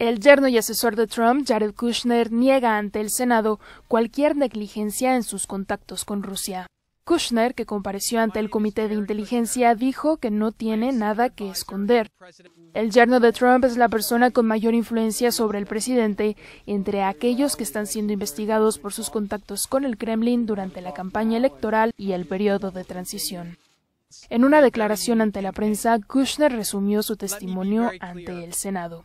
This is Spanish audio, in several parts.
El yerno y asesor de Trump, Jared Kushner, niega ante el Senado cualquier negligencia en sus contactos con Rusia. Kushner, que compareció ante el Comité de Inteligencia, dijo que no tiene nada que esconder. El yerno de Trump es la persona con mayor influencia sobre el presidente entre aquellos que están siendo investigados por sus contactos con el Kremlin durante la campaña electoral y el periodo de transición. En una declaración ante la prensa, Kushner resumió su testimonio ante el Senado.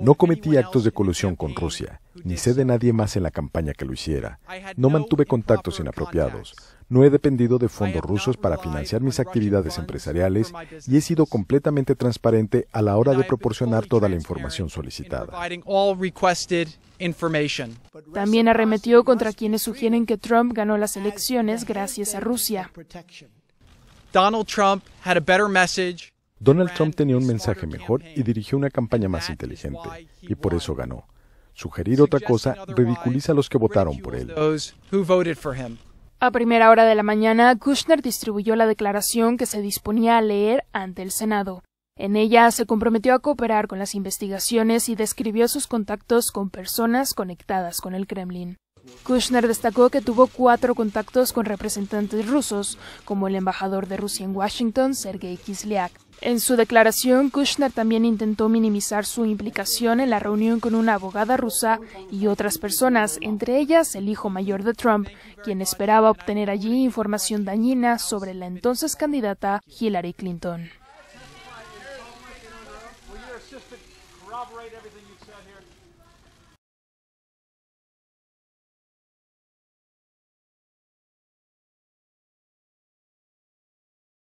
No cometí actos de colusión con Rusia, ni sé de nadie más en la campaña que lo hiciera. No mantuve contactos inapropiados. No he dependido de fondos rusos para financiar mis actividades empresariales y he sido completamente transparente a la hora de proporcionar toda la información solicitada. También arremetió contra quienes sugieren que Trump ganó las elecciones gracias a Rusia. Donald Trump had a better message Donald Trump tenía un mensaje mejor y dirigió una campaña más inteligente, y por eso ganó. Sugerir otra cosa ridiculiza a los que votaron por él. A primera hora de la mañana, Kushner distribuyó la declaración que se disponía a leer ante el Senado. En ella se comprometió a cooperar con las investigaciones y describió sus contactos con personas conectadas con el Kremlin. Kushner destacó que tuvo cuatro contactos con representantes rusos, como el embajador de Rusia en Washington, Sergei Kislyak. En su declaración, Kushner también intentó minimizar su implicación en la reunión con una abogada rusa y otras personas, entre ellas el hijo mayor de Trump, quien esperaba obtener allí información dañina sobre la entonces candidata Hillary Clinton.